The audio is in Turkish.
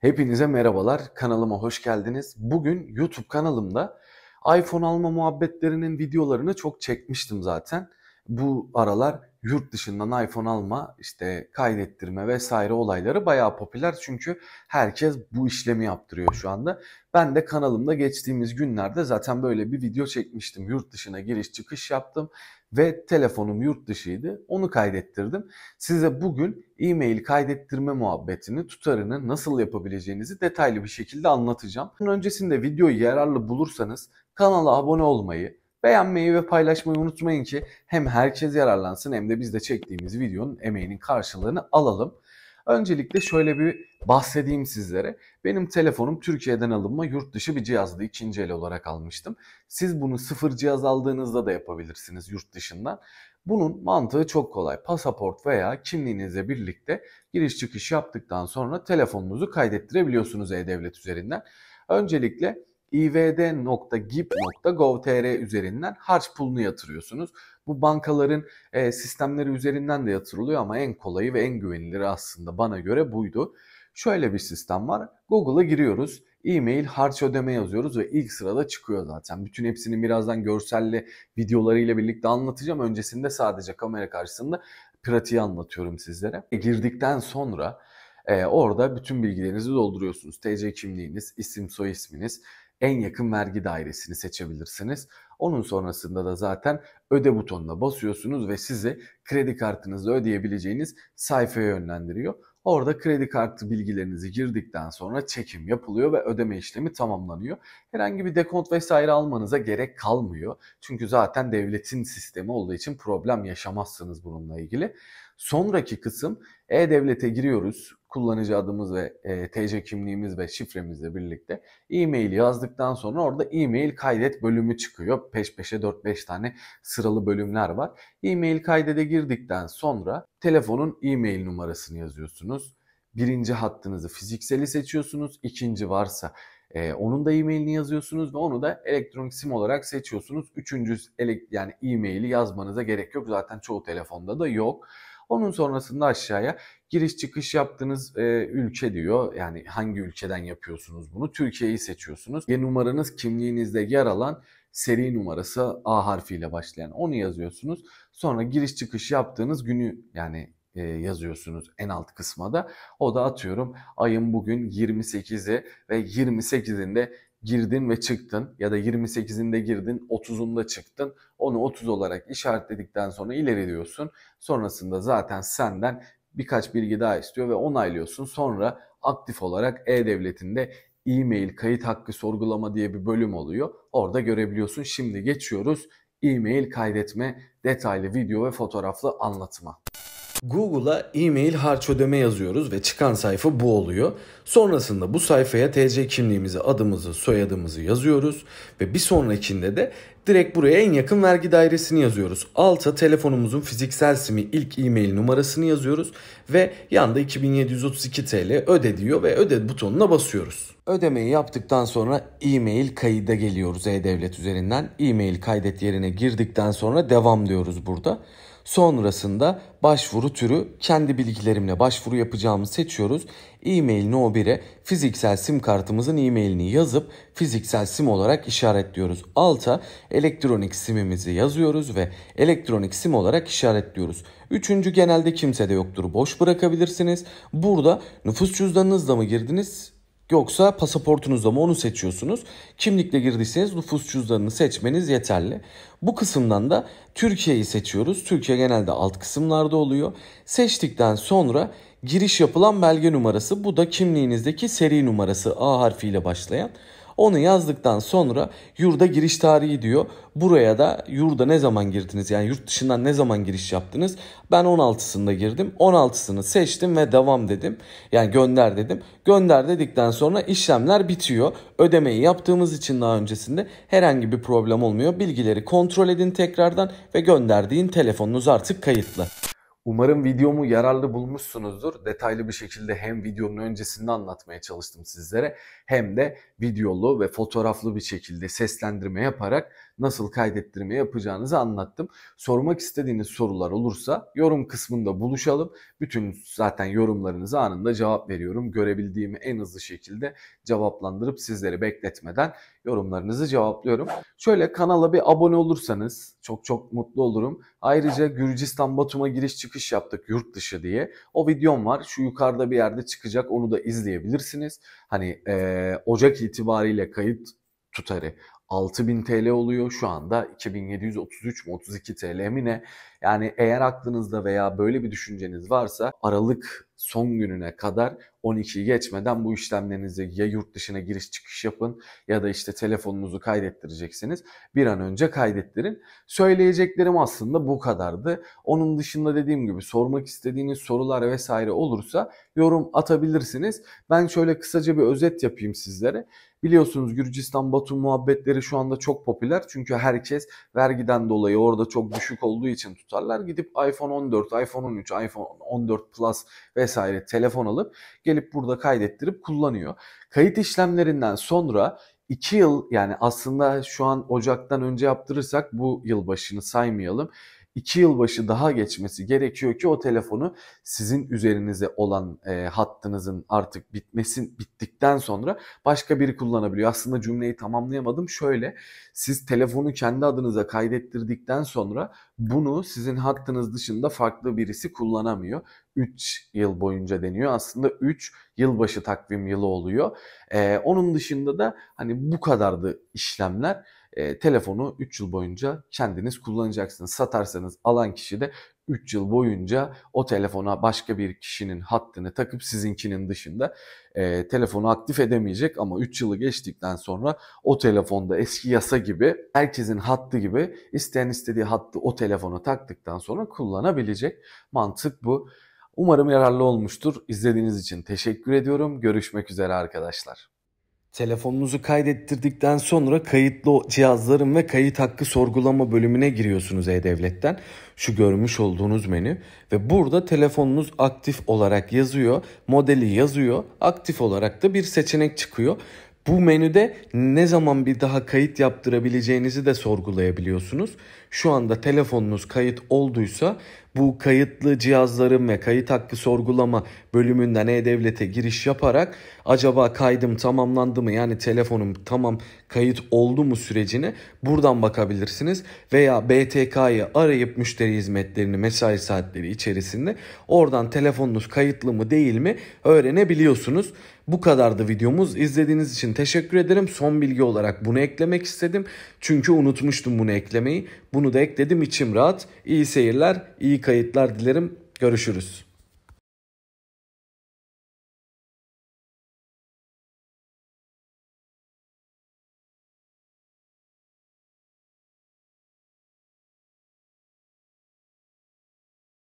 Hepinize merhabalar. Kanalıma hoş geldiniz. Bugün YouTube kanalımda iPhone alma muhabbetlerinin videolarını çok çekmiştim zaten. Bu aralar yurt dışından iPhone alma, işte kaynettirme vesaire olayları bayağı popüler. Çünkü herkes bu işlemi yaptırıyor şu anda. Ben de kanalımda geçtiğimiz günlerde zaten böyle bir video çekmiştim. Yurt dışına giriş çıkış yaptım ve telefonum yurt dışıydı. Onu kaydettirdim. Size bugün e-mail kaydettirme muhabbetini, tutarını nasıl yapabileceğinizi detaylı bir şekilde anlatacağım. Bunun öncesinde videoyu yararlı bulursanız kanala abone olmayı, beğenmeyi ve paylaşmayı unutmayın ki hem herkes yararlansın hem de biz de çektiğimiz videonun emeğinin karşılığını alalım. Öncelikle şöyle bir bahsedeyim sizlere. Benim telefonum Türkiye'den alınma yurt dışı bir cihazdı. ikinci el olarak almıştım. Siz bunu sıfır cihaz aldığınızda da yapabilirsiniz yurt dışından. Bunun mantığı çok kolay. Pasaport veya kimliğinizle birlikte giriş çıkış yaptıktan sonra telefonunuzu kaydettirebiliyorsunuz e-devlet üzerinden. Öncelikle ivd.gip.gov.tr üzerinden harç pulunu yatırıyorsunuz. Bu bankaların e, sistemleri üzerinden de yatırılıyor ama en kolayı ve en güvenilir aslında bana göre buydu. Şöyle bir sistem var. Google'a giriyoruz. E-mail harç ödeme yazıyoruz ve ilk sırada çıkıyor zaten. Bütün hepsini birazdan görselle videolarıyla birlikte anlatacağım. Öncesinde sadece kamera karşısında pratiği anlatıyorum sizlere. E, girdikten sonra e, orada bütün bilgilerinizi dolduruyorsunuz. TC kimliğiniz, isim soy isminiz, en yakın vergi dairesini seçebilirsiniz. Onun sonrasında da zaten öde butonuna basıyorsunuz ve sizi kredi kartınızla ödeyebileceğiniz sayfaya yönlendiriyor. Orada kredi kartı bilgilerinizi girdikten sonra çekim yapılıyor ve ödeme işlemi tamamlanıyor. Herhangi bir dekont vesaire almanıza gerek kalmıyor. Çünkü zaten devletin sistemi olduğu için problem yaşamazsınız bununla ilgili. Sonraki kısım e-devlete giriyoruz. Kullanıcı adımız ve e, TC kimliğimiz ve şifremizle birlikte e-mail yazdıktan sonra orada e-mail kaydet bölümü çıkıyor. Peş peşe 4-5 tane sıralı bölümler var. E-mail kaydede girdikten sonra telefonun e-mail numarasını yazıyorsunuz. Birinci hattınızı fizikseli seçiyorsunuz. İkinci varsa e, onun da e-mailini yazıyorsunuz ve onu da elektronik sim olarak seçiyorsunuz. Üçüncü yani e-maili yazmanıza gerek yok. Zaten çoğu telefonda da yok. Onun sonrasında aşağıya giriş çıkış yaptığınız e, ülke diyor. Yani hangi ülkeden yapıyorsunuz bunu? Türkiye'yi seçiyorsunuz. Ve numaranız kimliğinizde yer alan seri numarası A harfiyle başlayan onu yazıyorsunuz. Sonra giriş çıkış yaptığınız günü yani e, yazıyorsunuz en alt kısmada. O da atıyorum ayın bugün 28'i ve 28'inde girdin ve çıktın ya da 28'inde girdin 30'unda çıktın onu 30 olarak işaretledikten sonra ileriliyorsun. Sonrasında zaten senden birkaç bilgi daha istiyor ve onaylıyorsun. Sonra aktif olarak E-Devleti'nde e-mail kayıt hakkı sorgulama diye bir bölüm oluyor. Orada görebiliyorsun. Şimdi geçiyoruz e-mail kaydetme detaylı video ve fotoğraflı anlatıma. Google'a e-mail harç ödeme yazıyoruz ve çıkan sayfa bu oluyor. Sonrasında bu sayfaya TC kimliğimizi, adımızı, soyadımızı yazıyoruz ve bir sonrakinde de direkt buraya en yakın vergi dairesini yazıyoruz. Alta telefonumuzun fiziksel simi ilk e-mail numarasını yazıyoruz ve yanda 2732 TL öde diyor ve öde butonuna basıyoruz. Ödemeyi yaptıktan sonra e-mail kayıda geliyoruz e-devlet üzerinden. E-mail kaydet yerine girdikten sonra devam diyoruz burada. Sonrasında başvuru türü kendi bilgilerimle başvuru yapacağımı seçiyoruz. E-mail No1'e fiziksel sim kartımızın e-mailini yazıp fiziksel sim olarak işaretliyoruz. Alta elektronik simimizi yazıyoruz ve elektronik sim olarak işaretliyoruz. Üçüncü genelde kimse de yoktur boş bırakabilirsiniz. Burada nüfus cüzdanınızla mı girdiniz Yoksa pasaportunuzda mı onu seçiyorsunuz. Kimlikle girdiyseniz nüfus cüzdanını seçmeniz yeterli. Bu kısımdan da Türkiye'yi seçiyoruz. Türkiye genelde alt kısımlarda oluyor. Seçtikten sonra giriş yapılan belge numarası bu da kimliğinizdeki seri numarası A harfiyle başlayan onu yazdıktan sonra yurda giriş tarihi diyor. Buraya da yurda ne zaman girdiniz yani yurt dışından ne zaman giriş yaptınız? Ben 16'sında girdim. 16'sını seçtim ve devam dedim. Yani gönder dedim. Gönder dedikten sonra işlemler bitiyor. Ödemeyi yaptığımız için daha öncesinde herhangi bir problem olmuyor. Bilgileri kontrol edin tekrardan ve gönderdiğin telefonunuz artık kayıtlı. Umarım videomu yararlı bulmuşsunuzdur. Detaylı bir şekilde hem videonun öncesinde anlatmaya çalıştım sizlere hem de videolu ve fotoğraflı bir şekilde seslendirme yaparak nasıl kaydettirme yapacağınızı anlattım. Sormak istediğiniz sorular olursa yorum kısmında buluşalım. Bütün zaten yorumlarınızı anında cevap veriyorum. Görebildiğimi en hızlı şekilde cevaplandırıp sizleri bekletmeden yorumlarınızı cevaplıyorum. Şöyle kanala bir abone olursanız çok çok mutlu olurum. Ayrıca Gürcistan Batum'a giriş çıkış yaptık yurt dışı diye. O videom var. Şu yukarıda bir yerde çıkacak. Onu da izleyebilirsiniz. Hani e, Ocak itibariyle kayıt tutarı 6000 TL oluyor. Şu anda 2733 mi 32 TL mi ne? Yani eğer aklınızda veya böyle bir düşünceniz varsa Aralık son gününe kadar 12'yi geçmeden bu işlemlerinizi ya yurt dışına giriş çıkış yapın ya da işte telefonunuzu kaydettireceksiniz. Bir an önce kaydettirin. Söyleyeceklerim aslında bu kadardı. Onun dışında dediğim gibi sormak istediğiniz sorular vesaire olursa yorum atabilirsiniz. Ben şöyle kısaca bir özet yapayım sizlere. Biliyorsunuz Gürcistan Batum muhabbetleri şu anda çok popüler. Çünkü herkes vergiden dolayı orada çok düşük olduğu için tutarlar. Gidip iPhone 14, iPhone 13, iPhone 14 Plus vesaire vesaire telefon alıp gelip burada kaydettirip kullanıyor. Kayıt işlemlerinden sonra 2 yıl yani aslında şu an Ocak'tan önce yaptırırsak bu yılbaşını saymayalım. 2 yılbaşı daha geçmesi gerekiyor ki o telefonu sizin üzerinize olan e, hattınızın artık bitmesin bittikten sonra başka biri kullanabiliyor. Aslında cümleyi tamamlayamadım. Şöyle siz telefonu kendi adınıza kaydettirdikten sonra bunu sizin hattınız dışında farklı birisi kullanamıyor. 3 yıl boyunca deniyor. Aslında 3 yılbaşı takvim yılı oluyor. Ee, onun dışında da hani bu kadardı işlemler e, telefonu 3 yıl boyunca kendiniz kullanacaksınız. Satarsanız alan kişi de 3 yıl boyunca o telefona başka bir kişinin hattını takıp sizinkinin dışında e, telefonu aktif edemeyecek ama 3 yılı geçtikten sonra o telefonda eski yasa gibi herkesin hattı gibi isteyen istediği hattı o telefona taktıktan sonra kullanabilecek. Mantık bu. Umarım yararlı olmuştur. İzlediğiniz için teşekkür ediyorum. Görüşmek üzere arkadaşlar. Telefonunuzu kaydettirdikten sonra kayıtlı cihazların ve kayıt hakkı sorgulama bölümüne giriyorsunuz E-Devlet'ten. Şu görmüş olduğunuz menü ve burada telefonunuz aktif olarak yazıyor, modeli yazıyor, aktif olarak da bir seçenek çıkıyor. Bu menüde ne zaman bir daha kayıt yaptırabileceğinizi de sorgulayabiliyorsunuz. Şu anda telefonunuz kayıt olduysa bu kayıtlı cihazların ve kayıt hakkı sorgulama bölümünden e-devlete giriş yaparak acaba kaydım tamamlandı mı yani telefonum tamam kayıt oldu mu sürecini buradan bakabilirsiniz veya BTK'yı arayıp müşteri hizmetlerini mesai saatleri içerisinde oradan telefonunuz kayıtlı mı değil mi öğrenebiliyorsunuz. Bu kadardı videomuz. İzlediğiniz için teşekkür ederim. Son bilgi olarak bunu eklemek istedim. Çünkü unutmuştum bunu eklemeyi. Bunu da ekledim içim rahat. İyi seyirler, iyi kayıtlar dilerim. Görüşürüz.